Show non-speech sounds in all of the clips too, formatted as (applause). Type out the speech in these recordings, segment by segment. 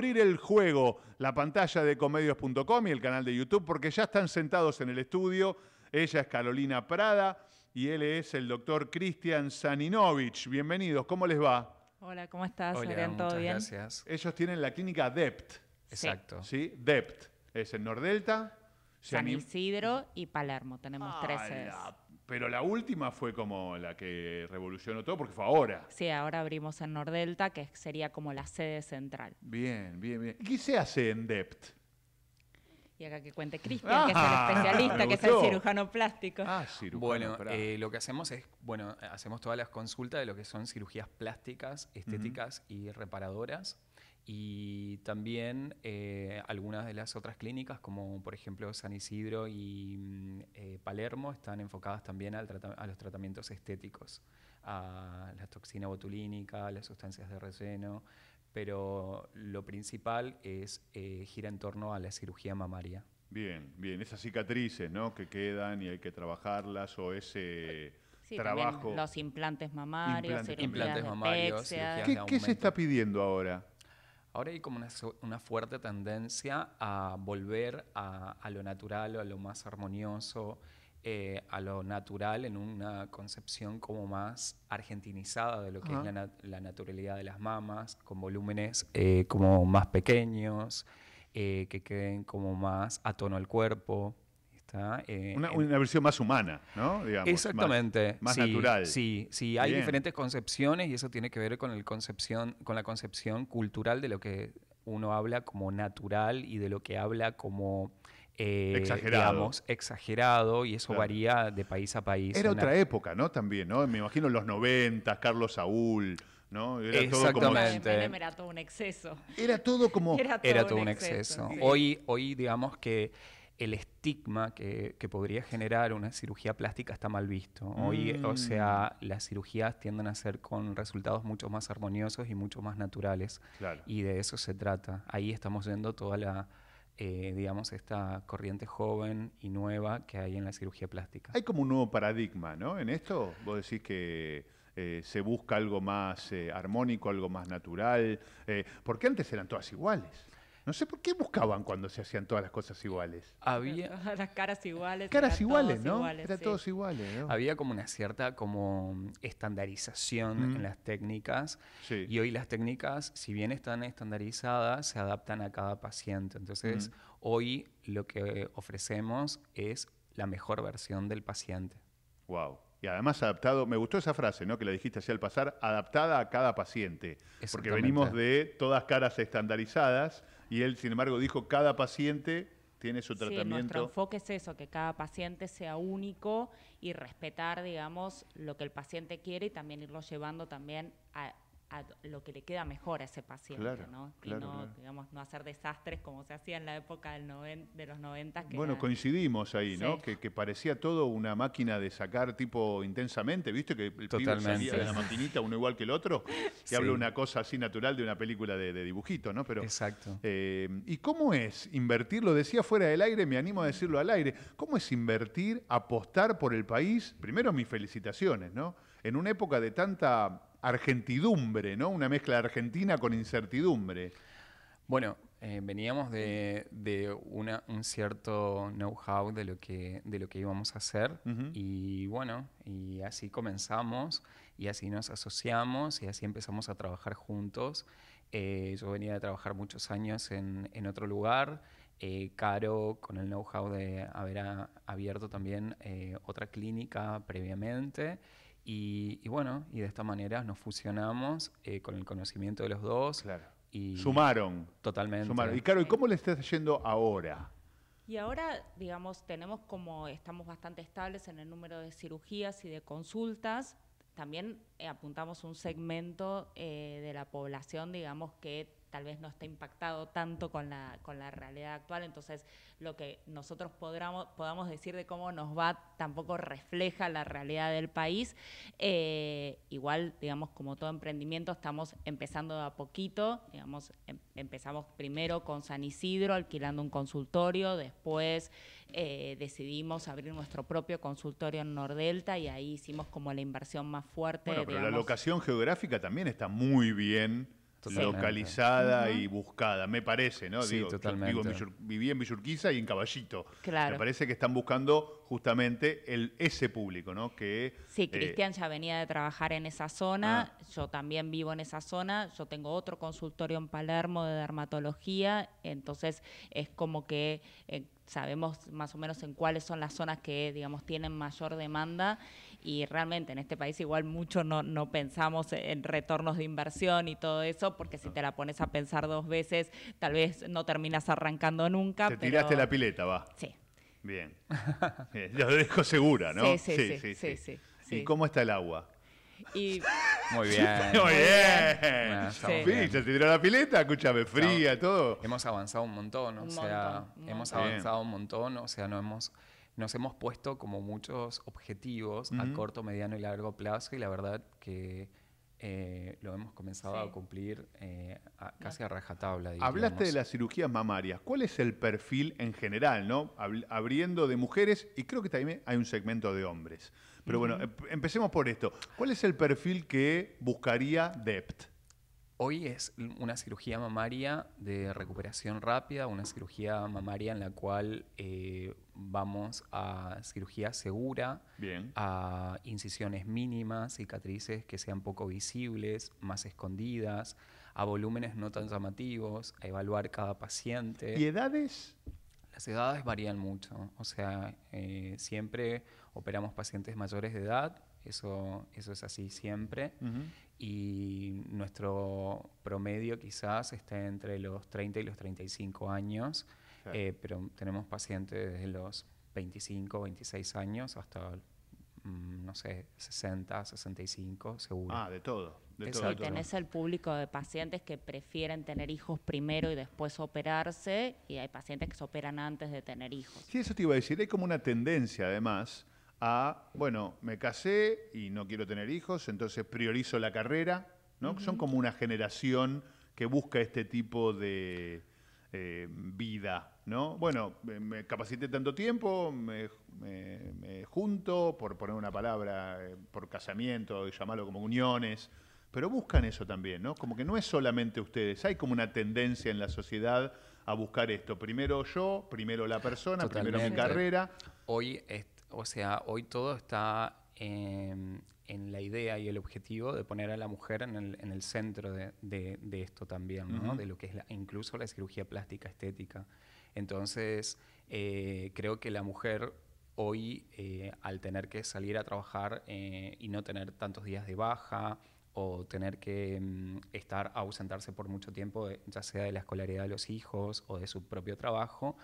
abrir el juego la pantalla de comedios.com y el canal de YouTube, porque ya están sentados en el estudio. Ella es Carolina Prada y él es el doctor Cristian Saninovich. Bienvenidos, ¿cómo les va? Hola, ¿cómo estás? ¿todo bien? gracias. Ellos tienen la clínica DEPT. Exacto. ¿Sí? DEPT. Es en Nordelta. San Isidro y Palermo. Tenemos tres pero la última fue como la que revolucionó todo porque fue ahora. Sí, ahora abrimos en Nordelta, que sería como la sede central. Bien, bien, bien. qué se hace en DEPT? Y acá que cuente Cristian, ah, que es el especialista, que es el cirujano plástico. Ah, cirujano. Bueno, eh, lo que hacemos es, bueno, hacemos todas las consultas de lo que son cirugías plásticas, estéticas y reparadoras y también eh, algunas de las otras clínicas, como por ejemplo San Isidro y mm, eh, Palermo, están enfocadas también al a los tratamientos estéticos, a la toxina botulínica, a las sustancias de relleno, pero lo principal es eh, gira en torno a la cirugía mamaria. Bien, bien, esas cicatrices que quedan y hay que trabajarlas o ese... trabajo. Los implantes mamarios, implantes, implantes ¿Qué se está pidiendo ahora? Ahora hay como una, fuerte tendencia a volver a, lo natural a lo más armonioso, eh, a lo natural en una concepción como más argentinizada de lo que es la, naturalidad de las mamas, con volúmenes eh, como más pequeños, eh, que queden como más a tono al cuerpo. Eh, una, versión más humana, ¿no? exactamente. Más, natural. Sí, sí, hay diferentes concepciones y eso tiene que ver con, el concepción, con la concepción cultural de lo que uno habla como natural y de lo que habla como... Eh, exagerado. Digamos, exagerado, y eso varía de país a país. Era otra época, ¿no? También, ¿no? Me imagino los 90, Carlos Saúl, ¿no? Exactamente. Era todo un exceso. Era todo como... Era todo, un, exceso. Hoy, hoy, digamos que el estigma que, podría generar una cirugía plástica está mal visto. Hoy, o mm. sea, las cirugías tienden a ser con resultados mucho más armoniosos y mucho más naturales. Y de eso se trata. Ahí estamos viendo toda la, eh, digamos, esta corriente joven y nueva que hay en la cirugía plástica. Hay como un nuevo paradigma, ¿no? En esto, vos decís que... Eh, se busca algo más eh, armónico, algo más natural, ¿Por porque antes eran todas iguales. No sé por qué buscaban cuando se hacían todas las cosas iguales. Había (laughs) las caras iguales. Caras iguales, ¿no? Era todos iguales. ¿no? Había como una cierta como estandarización mm. en las técnicas y hoy las técnicas, si bien están estandarizadas, se adaptan a cada paciente. Entonces mm. hoy lo que ofrecemos es la mejor versión del paciente. Wow. Y además adaptado, me gustó esa frase, ¿no? Que la dijiste así al pasar, adaptada a cada paciente. Porque venimos de todas caras estandarizadas y él, sin embargo, dijo, cada paciente tiene su tratamiento. nuestro enfoque es eso, que cada paciente sea único y respetar, digamos, lo que el paciente quiere y también irlo llevando también a a lo que le queda mejor a ese paciente, ¿no? y no, digamos, no hacer desastres como se hacía en la época de los 90. bueno, coincidimos ahí, ¿no? Que, parecía todo una máquina de sacar tipo intensamente, ¿viste? Que el salía de la (laughs) mantinita, uno igual que el otro, y hablo habla una cosa así natural de una película de, dibujito, ¿no? Pero, Exacto. Eh, ¿Y cómo es invertir? Lo decía fuera del aire, me animo a decirlo al aire. ¿Cómo es invertir, apostar por el país? Primero mis felicitaciones, ¿no? En una época de tanta argentidumbre, ¿no? Una mezcla argentina con incertidumbre. Bueno, eh, veníamos de, un cierto know-how de, lo que, de lo que íbamos a hacer y bueno, y así comenzamos y así nos asociamos y así empezamos a trabajar juntos. Eh, yo venía de trabajar muchos años en, otro lugar, eh, Caro con el know-how de haber abierto también otra clínica previamente y, bueno, y de esta manera nos fusionamos eh, con el conocimiento de los dos. Y sumaron. Totalmente. Sumaron. Y claro, ¿y cómo le estás yendo ahora? Y ahora, digamos, tenemos como estamos bastante estables en el número de cirugías y de consultas. También eh, apuntamos un segmento eh, de la población, digamos, que tal vez no está impactado tanto con la, con la realidad actual, entonces lo que nosotros podamos, podamos decir de cómo nos va tampoco refleja la realidad del país. Eh, igual, digamos, como todo emprendimiento, estamos empezando de a poquito, digamos, em, empezamos primero con San Isidro, alquilando un consultorio, después eh, decidimos abrir nuestro propio consultorio en Nordelta y ahí hicimos como la inversión más fuerte. pero la locación geográfica también está muy bien localizada y buscada, me parece, ¿no? digo, totalmente. viví en Villurquiza y en Caballito. Me parece que están buscando justamente el, ese público, ¿no? Que, sí, eh, Cristian ya venía de trabajar en esa zona, ah. yo también vivo en esa zona, yo tengo otro consultorio en Palermo de dermatología, entonces es como que... Eh, sabemos más o menos en cuáles son las zonas que, digamos, tienen mayor demanda y realmente en este país igual mucho no, pensamos en retornos de inversión y todo eso, porque si te la pones a pensar dos veces, tal vez no terminas arrancando nunca. Te tiraste la pileta, va. Sí. Bien. Eh, lo dejo segura, ¿no? Sí, sí, sí. sí, ¿Y cómo está el agua? Y... (laughs) Muy bien. (laughs) Muy bien. Ya te tiró la pileta, escúchame, fría, todo. Hemos avanzado un montón, o sea, hemos avanzado un montón, o sea, no hemos nos hemos puesto como muchos objetivos a corto, mediano y largo plazo y la verdad que eh, lo hemos comenzado a cumplir eh, casi a rajatabla. Hablaste de las cirugías mamarias. ¿Cuál es el perfil en general? ¿no? Abriendo de mujeres y creo que también hay un segmento de hombres. Pero bueno, em, empecemos por esto. ¿Cuál es el perfil que buscaría DEPT? Hoy es una cirugía mamaria de recuperación rápida, una cirugía mamaria en la cual eh, vamos a cirugía segura, a incisiones mínimas, cicatrices que sean poco visibles, más escondidas, a volúmenes no tan llamativos, a evaluar cada paciente. ¿Y edades? Las edades varían mucho, o sea, eh, siempre operamos pacientes mayores de edad, eso, eso es así siempre. Y nuestro promedio quizás está entre los 30 y los 35 años, eh, pero tenemos pacientes desde los 25, 26 años hasta, mm, no sé, 60, 65 seguro. Ah, de todo. De todo, tenés el público de pacientes que prefieren tener hijos primero y después operarse, y hay pacientes que se operan antes de tener hijos. Sí, eso te iba a decir. Hay como una tendencia, además, a, bueno, me casé y no quiero tener hijos, entonces priorizo la carrera, ¿no? Son como una generación que busca este tipo de eh, vida, ¿no? Bueno, me capacité tanto tiempo, me, junto, por poner una palabra, eh, por casamiento, llamarlo como uniones, pero buscan eso también, ¿no? Como que no es solamente ustedes, hay como una tendencia en la sociedad a buscar esto. Primero yo, primero la persona, primero mi carrera. Hoy, este o sea, hoy todo está en, la idea y el objetivo de poner a la mujer en el, centro de, esto también, de lo que es incluso la cirugía plástica estética. Entonces, eh, creo que la mujer hoy, eh, al tener que salir a trabajar eh, y no tener tantos días de baja, o tener que mm, estar ausentarse por mucho tiempo, ya sea de la escolaridad de los hijos o de su propio trabajo,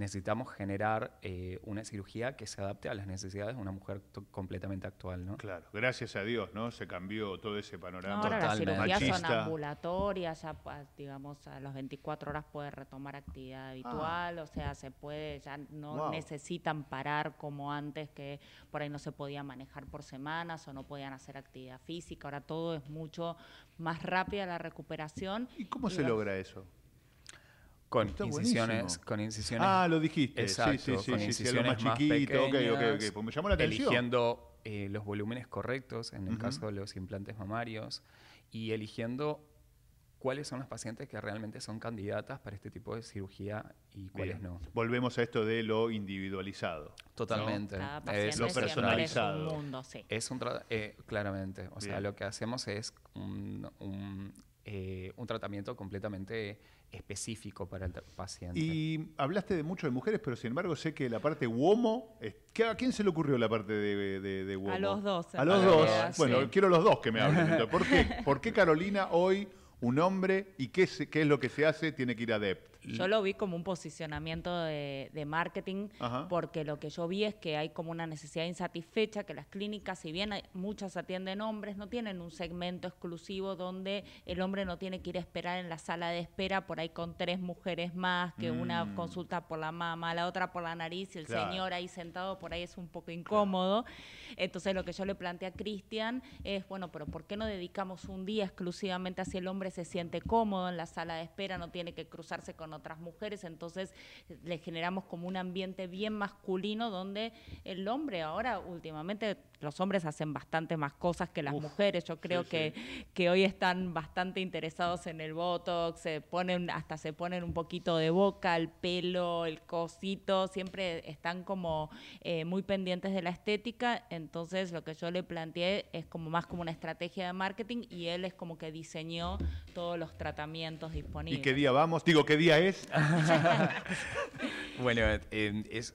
necesitamos generar eh, una cirugía que se adapte a las necesidades de una mujer completamente actual, ¿no? Claro, gracias a Dios, ¿no? Se cambió todo ese panorama. ahora las cirugías son ambulatorias, ya, digamos, a las 24 horas puede retomar actividad ah. habitual, o sea, se puede, ya no necesitan parar como antes, que por ahí no se podía manejar por semanas o no podían hacer actividad física, ahora todo es mucho más rápida la recuperación. ¿Y cómo se logra eso? con incisiones, con incisiones. Ah, lo dijiste. Exacto, sí, sí, con incisiones más, ok, ok, Pues me llamó la atención. Eligiendo eh, los volúmenes correctos en el caso de los implantes mamarios y eligiendo cuáles son las pacientes que realmente son candidatas para este tipo de cirugía y cuáles no. Volvemos a esto de lo individualizado. Totalmente. lo personalizado. Es un eh, claramente. O sea, lo que hacemos es un, un eh, tratamiento completamente específico para el paciente. Y hablaste de mucho de mujeres, pero sin embargo sé que la parte uomo ¿a quién se le ocurrió la parte de, de, A los dos. A los dos. bueno, quiero los dos que me hablen. (laughs) ¿Por qué? Carolina hoy, un hombre, y qué, qué es lo que se hace, tiene que ir a DEP? Yo lo vi como un posicionamiento de, marketing, porque lo que yo vi es que hay como una necesidad insatisfecha, que las clínicas, si bien muchas atienden hombres, no tienen un segmento exclusivo donde el hombre no tiene que ir a esperar en la sala de espera por ahí con tres mujeres más, que una mm. consulta por la mama, la otra por la nariz, y el señor ahí sentado por ahí es un poco incómodo. Entonces lo que yo le planteé a Cristian es, bueno, pero ¿por qué no dedicamos un día exclusivamente a el hombre se siente cómodo en la sala de espera, no tiene que cruzarse con otras mujeres, entonces eh, le generamos como un ambiente bien masculino donde el hombre ahora últimamente los hombres hacen bastante más cosas que las mujeres. Yo creo que, que hoy están bastante interesados en el botox, se ponen, hasta se ponen un poquito de boca, el pelo, el cosito, siempre están como eh, muy pendientes de la estética. Entonces lo que yo le planteé es como más como una estrategia de marketing y él es como que diseñó todos los tratamientos disponibles. ¿Y qué día vamos? Digo, ¿qué día (laughs) bueno,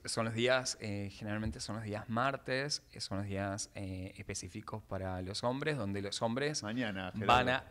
son los días, eh, generalmente son los días martes, eh, son los días eh, específicos para los hombres, donde los hombres van, a,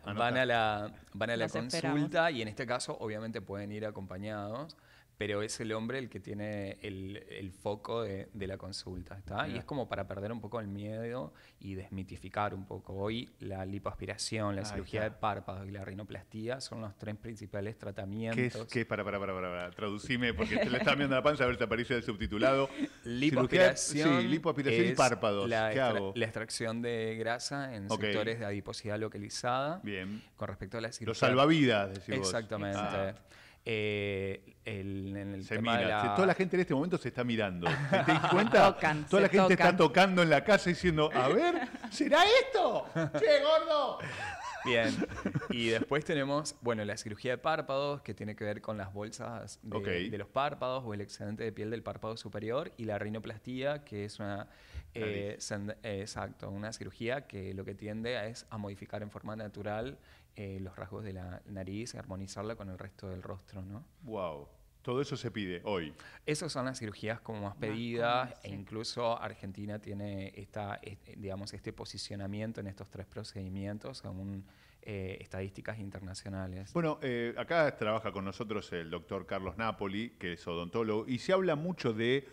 van, a, la, van a la consulta y en este caso obviamente pueden ir acompañados pero es el hombre el que tiene el, el foco de, de, la consulta. ¿está? Y es como para perder un poco el miedo y desmitificar un poco. Hoy la lipoaspiración, la cirugía de párpados y la rinoplastía son los tres principales tratamientos. ¿Qué es? ¿Qué? Para, para, para, para, traducime, porque te le está viendo la panza a ver si aparece el subtitulado. lipoaspiración, sí, lipoaspiración y párpados. ¿Qué hago? la extracción de grasa en sectores de adiposidad localizada. Bien. Con respecto a la cirugía. Los salvavidas, decimos. Exactamente. Eh, el, en se mira. Toda la gente en este momento se está mirando. ¿Te, das (laughs) cuenta? Toda la gente está tocando en la casa diciendo, a ver, ¿será esto? qué gordo! Bien. Y después tenemos, bueno, la cirugía de párpados, que tiene que ver con las bolsas de, los párpados o el excedente de piel del párpado superior, y la rinoplastía, que es una, eh, exacto, una cirugía que lo que tiende es a modificar en forma natural eh, los rasgos de la nariz, armonizarla con el resto del rostro, ¿no? Wow. Todo eso se pide hoy. Esas son las cirugías como más pedidas e incluso Argentina tiene esta, digamos, este posicionamiento en estos tres procedimientos según eh, estadísticas internacionales. Bueno, eh, acá trabaja con nosotros el doctor Carlos Napoli, que es odontólogo, y se habla mucho de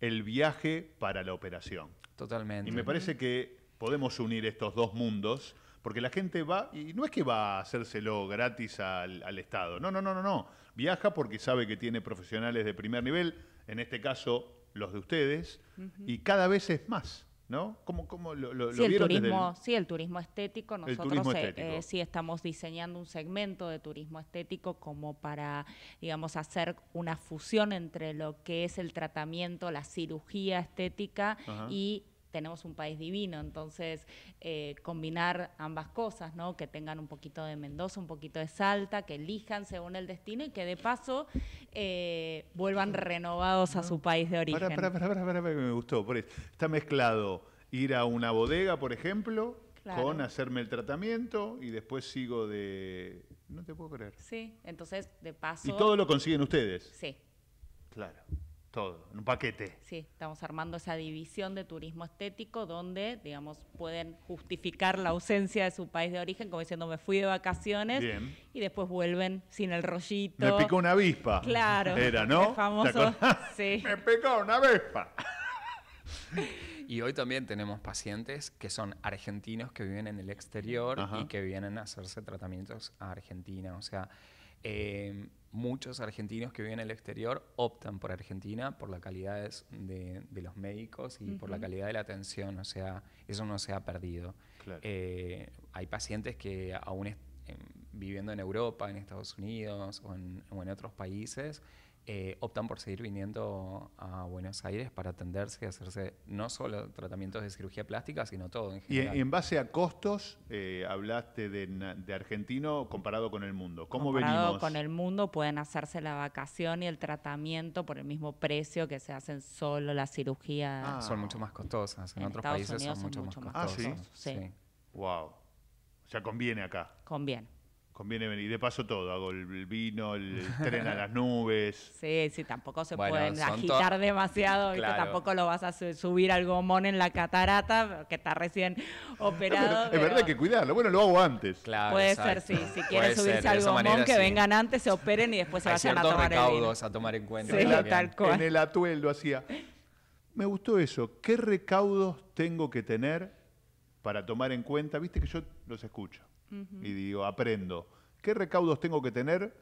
el viaje para la operación. Totalmente. Y me parece que podemos unir estos dos mundos porque la gente va, y no es que va a hacérselo gratis al, Estado, no, no, no, no, no. Viaja porque sabe que tiene profesionales de primer nivel, en este caso los de ustedes, y cada vez es más. ¿no? ¿Cómo, lo, vieron el turismo, Sí, el turismo estético. Nosotros eh, eh, sí estamos diseñando un segmento de turismo estético como para, digamos, hacer una fusión entre lo que es el tratamiento, la cirugía estética y tenemos un país divino, entonces eh, combinar ambas cosas, ¿no? Que tengan un poquito de Mendoza, un poquito de Salta, que elijan según el destino y que de paso eh, vuelvan renovados a su país de origen. Para, para, para, para, que me gustó, por eso. Está mezclado ir a una bodega, por ejemplo, con hacerme el tratamiento y después sigo de... No te puedo creer. Sí, entonces de paso... Y todo lo consiguen ustedes. Sí. Claro todo, en un paquete. Sí, estamos armando esa división de turismo estético donde, digamos, pueden justificar la ausencia de su país de origen, como diciendo me fui de vacaciones y después vuelven sin el rollito. Me picó una avispa. Claro. Era, (laughs) ¿no? famoso. (laughs) (laughs) me picó una avispa. Y hoy también tenemos pacientes que son argentinos que viven en el exterior y que vienen a hacerse tratamientos a Argentina. O sea, eh, muchos argentinos que viven en el exterior optan por Argentina por la calidad de, los médicos y por la calidad de la atención, o sea, eso no se ha perdido. Eh, hay pacientes que aún em, viviendo en Europa, en Estados Unidos o en otros países, eh, optan por seguir viniendo a Buenos Aires para atenderse y hacerse no solo tratamientos de cirugía plástica, sino todo en general. Y en base a costos, eh, hablaste de, argentino comparado con el mundo. ¿Cómo comparado con el mundo pueden hacerse la vacación y el tratamiento por el mismo precio que se hacen solo la cirugía. Ah. Son mucho más costosas. En, otros países son, mucho, más, costosas. Ah, sí. Wow. O sea, conviene acá. Conviene. Conviene venir. De paso todo, hago el vino, el, tren a las nubes. (laughs) Sí, sí, tampoco se pueden agitar demasiado, y tampoco lo vas a subir al gomón en la catarata, que está recién (laughs) operado. Es verdad que cuidarlo, bueno, lo hago antes. Puede ser, sí, si quieres subirse al gomón, que vengan antes, se operen y después se vayan a tomar el vino. a tomar en cuenta. En el atuel lo hacía. Me gustó eso, ¿qué recaudos tengo que tener para tomar en cuenta? Viste que yo los escucho y digo, aprendo, ¿qué recaudos tengo que tener?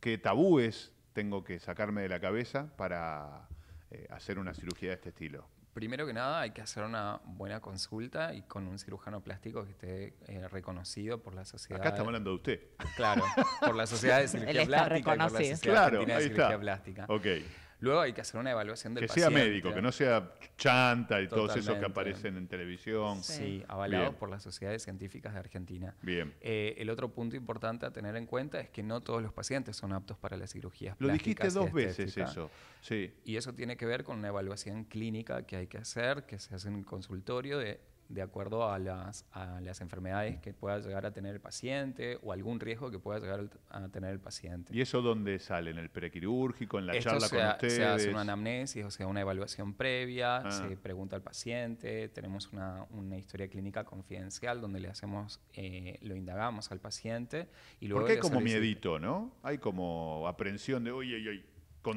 ¿Qué tabúes tengo que sacarme de la cabeza para eh, hacer una cirugía de este estilo? Primero que nada, hay que hacer una buena consulta y con un cirujano plástico que esté eh, reconocido por la sociedad. Acá estamos hablando de usted. Claro, por la sociedad de (laughs) cirugía plástica. Y por claro, de cirugía plástica. Okay. Luego hay que hacer una evaluación del que paciente. Que sea médico, que no sea chanta y todos esos que aparecen en televisión. Sí, avalado por las sociedades científicas de Argentina. Bien. Eh, el otro punto importante a tener en cuenta es que no todos los pacientes son aptos para las cirugías Lo Lo dijiste dos veces eso. Sí. Y eso tiene que ver con una evaluación clínica que hay que hacer, que se hace en el consultorio de de acuerdo a las, a las, enfermedades que pueda llegar a tener el paciente o algún riesgo que pueda llegar a tener el paciente. ¿Y eso dónde sale? ¿En el prequirúrgico? ¿En la charla con ustedes? Se hace una anamnesis, o sea, una evaluación previa, ah. se pregunta al paciente, tenemos una, historia clínica confidencial donde le hacemos, eh, lo indagamos al paciente y luego... Porque hay como miedito, ¿no? Hay como aprensión de, oye, oye, oye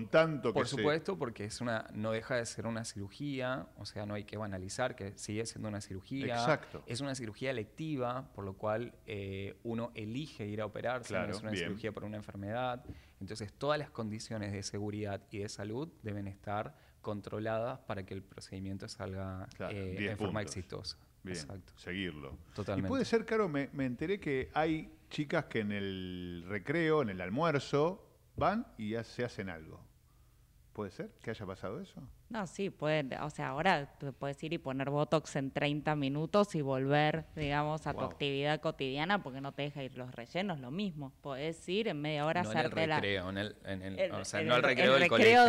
tanto Por supuesto, porque es una, no deja de ser una cirugía, o sea, no hay que banalizar que sigue siendo una cirugía. Exacto. Es una cirugía electiva, por lo cual eh, uno elige ir a operarse, no es una cirugía por una enfermedad. Entonces, todas las condiciones de seguridad y de salud deben estar controladas para que el procedimiento salga eh, en forma exitosa. Bien, seguirlo. Totalmente. Y puede ser, Caro, me enteré que hay chicas que en el recreo, en el almuerzo, van y ya se hacen algo. ¿Puede ser que haya pasado eso? No, sí, puede, o sea, ahora puedes ir y poner Botox en 30 minutos y volver, digamos, a tu actividad cotidiana porque no te deja ir los rellenos, lo mismo. Puedes ir en media hora a hacerte el recreo, En el, recreo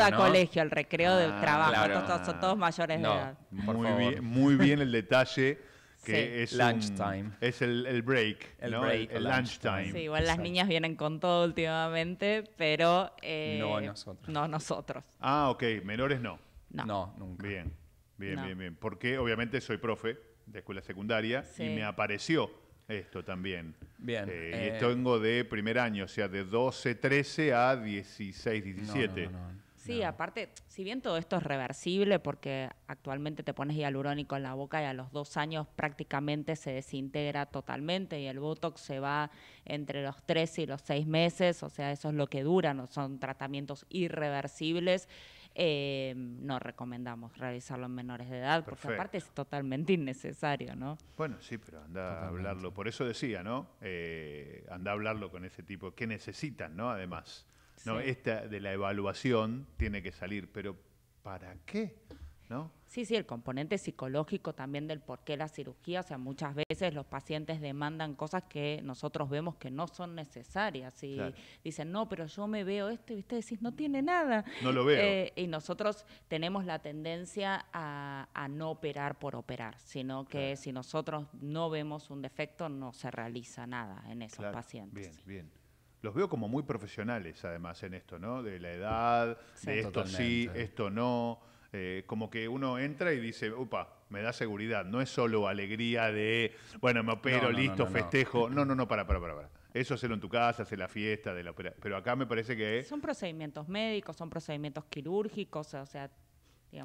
del colegio, El recreo del ah, trabajo, todos, son todos mayores de edad. Muy, bien, muy bien el detalle (laughs) que es lunch es el, break, el, ¿no? el, Sí, igual las niñas vienen con todo últimamente, pero... Eh, no nosotros. nosotros. Ah, ok, menores no. No, nunca. Bien, bien, bien, bien. Porque obviamente soy profe de escuela secundaria y me apareció esto también. Bien. Eh, eh, y tengo de primer año, o sea, de 12, 13 a 16, 17. No, Sí, aparte, si bien todo esto es reversible, porque actualmente te pones hialurónico en la boca y a los dos años prácticamente se desintegra totalmente y el Botox se va entre los tres y los seis meses, o sea, eso es lo que dura, no son tratamientos irreversibles. Eh, no recomendamos realizarlo en menores de edad, porque aparte es totalmente innecesario, ¿no? Bueno, sí, pero anda a hablarlo. Por eso decía, ¿no? Eh, anda a hablarlo con ese tipo que necesitan, ¿no? Además. No, esta de la evaluación tiene que salir, pero ¿para qué? ¿No? Sí, sí, el componente psicológico también del por qué la cirugía, o sea, muchas veces los pacientes demandan cosas que nosotros vemos que no son necesarias y dicen, no, pero yo me veo este, y usted decís, no tiene nada. No lo veo. Eh, y nosotros tenemos la tendencia a, no operar por operar, sino que si nosotros no vemos un defecto no se realiza nada en esos pacientes. Bien, bien los veo como muy profesionales además en esto, ¿no? De la edad, de esto sí, esto no. Eh, como que uno entra y dice, upa, me da seguridad. No es solo alegría de, bueno, me opero, listo, festejo. No, no, no, para, para, para. para. Eso hacerlo en tu casa, hacer la fiesta de la Pero acá me parece que... Son procedimientos médicos, son procedimientos quirúrgicos, o sea,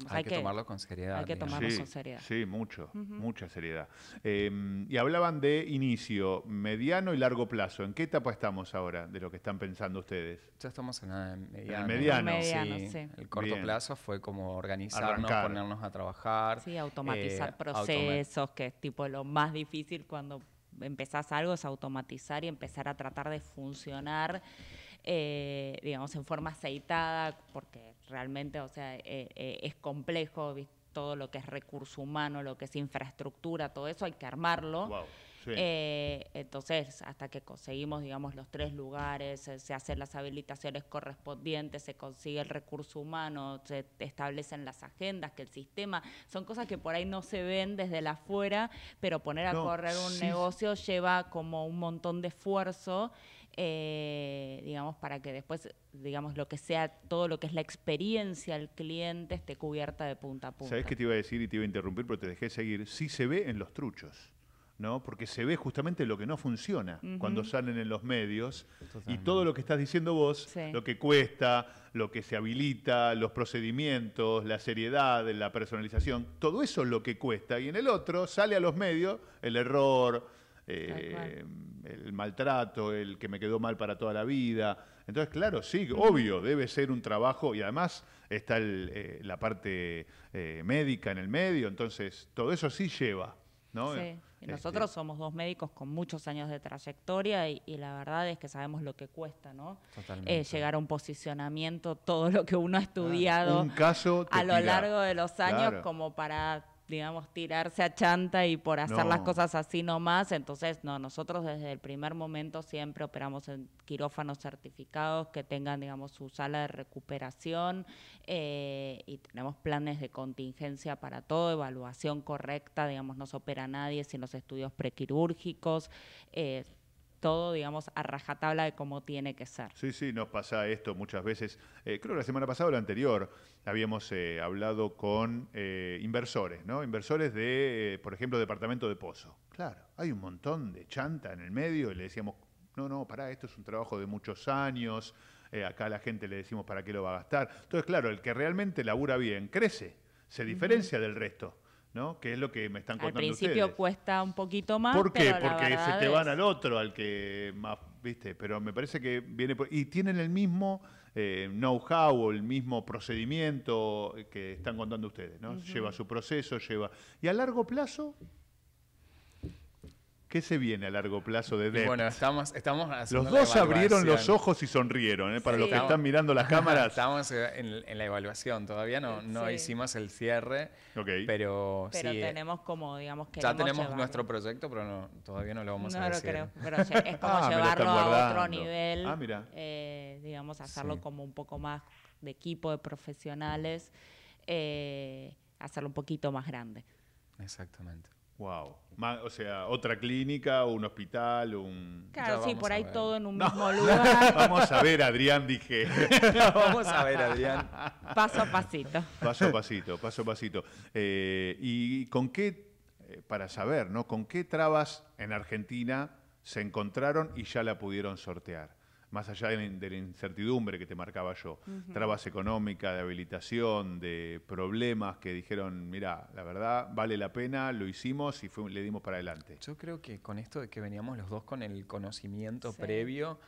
hay, que, tomarlo con seriedad. Hay que tomarlo con seriedad. Sí, mucho, mucha seriedad. Em, y hablaban de inicio, mediano y largo plazo. ¿En qué etapa estamos ahora de lo que están pensando ustedes? Ya estamos en el mediano. El mediano, el, sí. el corto plazo fue como organizarnos, ponernos a trabajar. Sí, eh, automatizar procesos, que es tipo lo más difícil cuando empezás algo, es automatizar y empezar a tratar de funcionar, eh, digamos, en forma aceitada, porque realmente, o sea, eh, eh, es complejo, todo lo que es recurso humano, lo que es infraestructura, todo eso hay que armarlo. Eh, entonces, hasta que conseguimos, digamos, los tres lugares, se hacen las habilitaciones correspondientes, se consigue el recurso humano, se establecen las agendas, que el sistema, son cosas que por ahí no se ven desde la afuera, pero poner a correr un negocio lleva como un montón de esfuerzo eh, digamos, para que después, digamos, lo que sea, todo lo que es la experiencia al cliente esté cubierta de punta a punta. sabes qué te iba a decir y te iba a interrumpir, pero te dejé seguir? Sí se ve en los truchos. ¿no? Porque se ve justamente lo que no funciona cuando salen en los medios y todo lo que estás diciendo vos, lo que cuesta, lo que se habilita, los procedimientos, la seriedad, la personalización, todo eso es lo que cuesta y en el otro sale a los medios el error, eh, el maltrato, el que me quedó mal para toda la vida. Entonces, claro, sí, obvio, debe ser un trabajo y además está el, eh, la parte eh, médica en el medio, entonces todo eso sí lleva. ¿no? Este, nosotros somos dos médicos con muchos años de trayectoria y, la verdad es que sabemos lo que cuesta, ¿no? llegar a un posicionamiento, todo lo que uno ha estudiado un caso a lo largo de los años como para digamos, tirarse a chanta y por hacer las cosas así nomás. Entonces, no, nosotros desde el primer momento siempre operamos en quirófanos certificados que tengan, digamos, su sala de recuperación eh, y tenemos planes de contingencia para todo, evaluación correcta, digamos, no se opera nadie sin los estudios prequirúrgicos. Eh, todo, digamos, a rajatabla de cómo tiene que ser. Sí, sí, nos pasa esto muchas veces. Eh, creo que la semana pasada o la anterior habíamos eh, hablado con eh, inversores, ¿no? Inversores de, por ejemplo, departamento de Pozo. Claro, hay un montón de chanta en el medio y le decíamos, no, no, pará, esto es un trabajo de muchos años, acá la gente le decimos para qué lo va a gastar. Entonces, claro, el que realmente labura bien crece, se diferencia del resto. ¿no? Que es lo que me están contando Al principio cuesta un poquito más. ¿Por qué? Porque se te van al otro, al que más, viste, pero me parece que viene por... Y tienen el mismo eh, know-how o el mismo procedimiento que están contando ustedes, ¿no? Lleva su proceso, lleva... Y a largo plazo, ¿Qué se viene a largo plazo de Bueno, estamos, estamos Los dos abrieron los ojos y sonrieron, ¿eh? para los que están mirando las (laughs) cámaras. Estamos en, la evaluación, todavía no, no hicimos el cierre, pero, pero eh, tenemos como, digamos, que... Ya tenemos nuestro proyecto, pero no, todavía no lo vamos a a decir. Creo, pero (laughs) es como ah, llevarlo a otro nivel, ah, mira. Eh, digamos, hacerlo como un poco más de equipo, de profesionales, hacerlo un poquito más grande. Exactamente. Wow. o sea, otra clínica, un hospital, un. Claro, sí, por ahí todo en un mismo (laughs) lugar. vamos a ver, Adrián, dije. (laughs) vamos a ver, Adrián. Paso a pasito. Paso a pasito, paso a pasito. Eh, ¿Y con qué, eh, para saber, ¿no? ¿Con qué trabas en Argentina se encontraron y ya la pudieron sortear? más allá de, la incertidumbre que te marcaba yo, trabas económicas, de habilitación, de problemas que dijeron, mira, la verdad vale la pena, lo hicimos y fue, le dimos para adelante. Yo creo que con esto de que veníamos los dos con el conocimiento previo,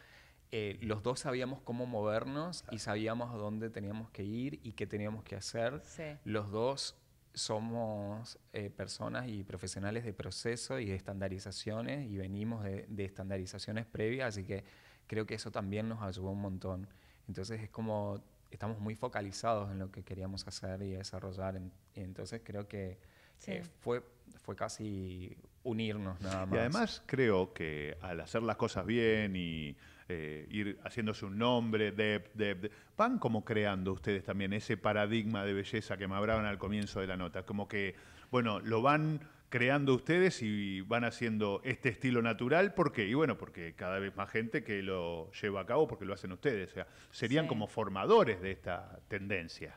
eh, los dos sabíamos cómo movernos y sabíamos a dónde teníamos que ir y qué teníamos que hacer. Los dos somos eh, personas y profesionales de proceso y de estandarizaciones y venimos de, estandarizaciones previas, así que creo que eso también nos ayudó un montón. Entonces es como estamos muy focalizados en lo que queríamos hacer y desarrollar, en, entonces creo que eh, fue, fue casi unirnos Y además creo que al hacer las cosas bien y eh, ir haciéndose un nombre, de, van como creando ustedes también ese paradigma de belleza que me hablaban al comienzo de la nota, como que, bueno, lo van creando ustedes y van haciendo este estilo natural, ¿por qué? Y bueno, porque cada vez más gente que lo lleva a cabo porque lo hacen ustedes, o sea, serían como formadores de esta tendencia.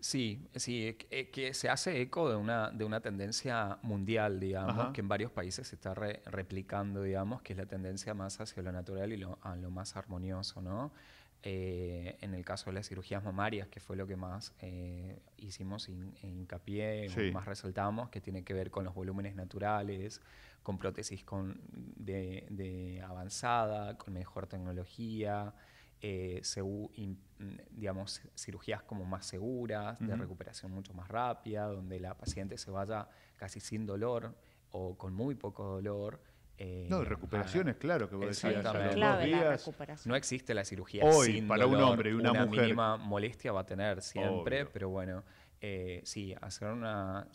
Sí, sí, e, e, que, se hace eco de una, tendencia mundial, digamos, que en varios países se está replicando, digamos, que es la tendencia más hacia lo natural y lo, a lo más armonioso, ¿no? Eh, en el caso de las cirugías mamarias, que fue lo que más eh, hicimos in, e hincapié, más resaltamos, que tiene que ver con los volúmenes naturales, con prótesis con, de avanzada, con mejor tecnología. Eh, digamos, cirugías como más seguras, de recuperación mucho más rápida, donde la paciente se vaya casi sin dolor o con muy poco dolor. Eh, no, de recuperaciones, claro, que va a dos días, no existe la cirugía sin para un hombre y una, mínima molestia va a tener siempre, pero bueno, eh, sí, hacer una,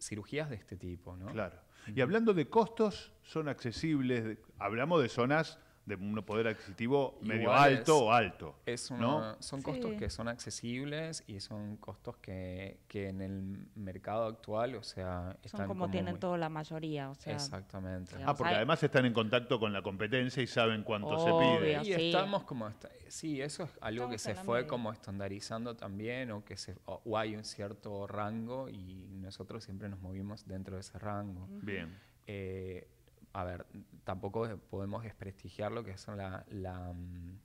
cirugías de este tipo, ¿no? Claro. Y hablando de costos, son accesibles, hablamos de zonas de un poder adquisitivo medio alto o alto. ¿no? Son costos que son accesibles y son costos que, en el mercado actual, o sea, son como, tienen toda la mayoría. O sea, Exactamente. ah, porque además están en contacto con la competencia y saben cuánto se pide. Y sí. estamos como. eso es algo que se fue como estandarizando también o que se, o hay un cierto rango y nosotros siempre nos movimos dentro de ese rango. Bien. Eh, a ver, tampoco podemos desprestigiar lo que es la,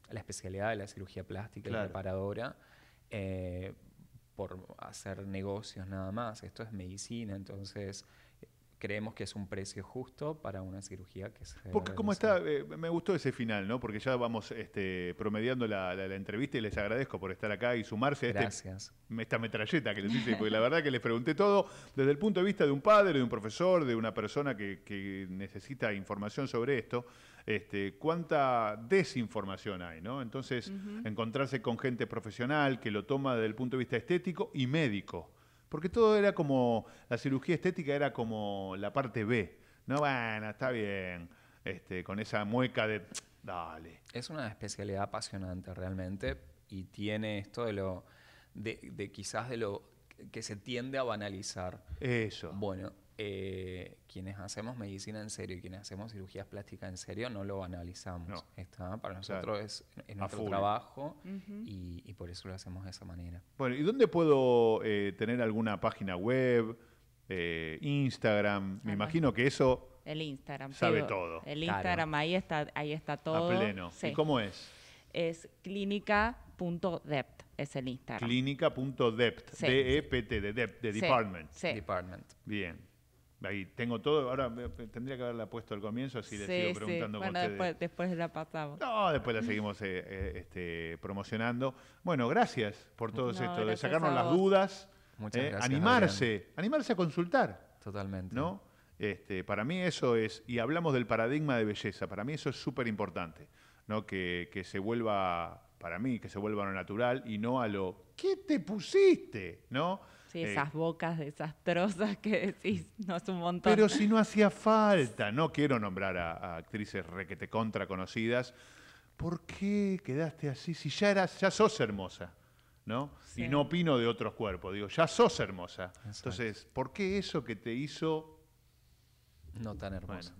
especialidad de la cirugía plástica y reparadora eh, por hacer negocios nada más. Esto es medicina, entonces creemos que es un precio justo para una cirugía que se Porque como está, eh, me gustó ese final, ¿no? Porque ya vamos este, promediando la, entrevista y les agradezco por estar acá y sumarse a este, esta metralleta que les hice, porque la verdad que les pregunté todo desde el punto de vista de un padre, de un profesor, de una persona que, necesita información sobre esto, este, cuánta desinformación hay, ¿no? Entonces, encontrarse con gente profesional que lo toma desde el punto de vista estético y médico. Porque todo era como, la cirugía estética era como la parte B. No, bueno, está bien. Este, con esa mueca de, dale. Es una especialidad apasionante realmente y tiene esto de lo, de, quizás de lo que se tiende a banalizar. Eso. Bueno, eh, quienes hacemos medicina en serio y quienes hacemos cirugías plásticas en serio no lo analizamos. Está, para nosotros es, nuestro trabajo y, por eso lo hacemos de esa manera. Bueno, ¿y dónde puedo eh, tener alguna página web, eh, Instagram? Me imagino que eso... El Instagram. Sabe todo. El Instagram, ahí, está, ahí está todo. A pleno. ¿Y cómo es? Es clínica.dept es el Instagram. Clínica.dept, D-E-P-T, e de Dept, de Department. Sí. Department. Bien. Ahí tengo todo, ahora tendría que haberla puesto al comienzo, así le sigo preguntando sí. bueno, después, la pasamos. No, después la seguimos eh, eh, este, promocionando. Bueno, gracias por todo esto, de sacarnos las dudas, eh, animarse, animarse a consultar. Totalmente. ¿no? Este, para mí eso es, y hablamos del paradigma de belleza, para mí eso es súper importante, ¿no? Que, se vuelva, para mí, que se vuelva a lo natural y no a lo, ¿qué te pusiste? ¿No? Sí, eh, esas bocas desastrosas que decís, mm. no es un montón. Pero si no hacía (laughs) falta, no quiero nombrar a, re que te contra conocidas, ¿por qué quedaste así? Si ya eras, ya sos hermosa, ¿no? Y no opino de otros cuerpos, digo, ya sos hermosa. Entonces, ¿por qué eso que te hizo no tan hermosa.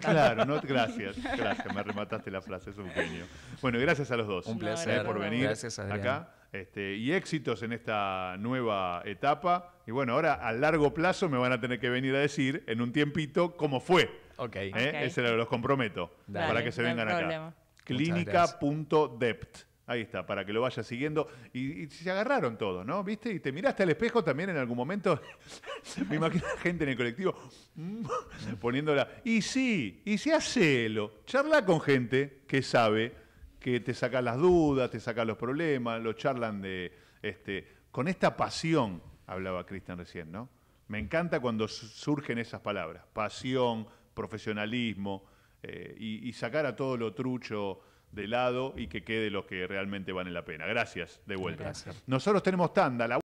Claro, no, gracias, (laughs) gracias. Me remataste la frase, es un genio. Bueno, gracias a los dos. Un eh, placer por venir acá. Este, y éxitos en esta nueva etapa. Y bueno, ahora a largo plazo me van a tener que venir a decir en un tiempito cómo fue. Ok. ¿Eh? okay. Ese los comprometo para que se vengan acá. Clínica.dept. Ahí está, para que lo vayas siguiendo. Y, se agarraron todos, ¿no? ¿Viste? Y te miraste al espejo también en algún momento. (laughs) Me imagino gente en el colectivo mm, (laughs) poniéndola. Y sí, y sí, hacelo. Charla con gente que sabe que te saca las dudas, te saca los problemas, lo charlan de. Este, con esta pasión, hablaba Cristian recién, ¿no? Me encanta cuando surgen esas palabras: pasión, profesionalismo, eh, y, y sacar a todo lo trucho de lado y que quede lo que realmente vale la pena. Gracias, de vuelta. Gracias. Nosotros tenemos tanda. La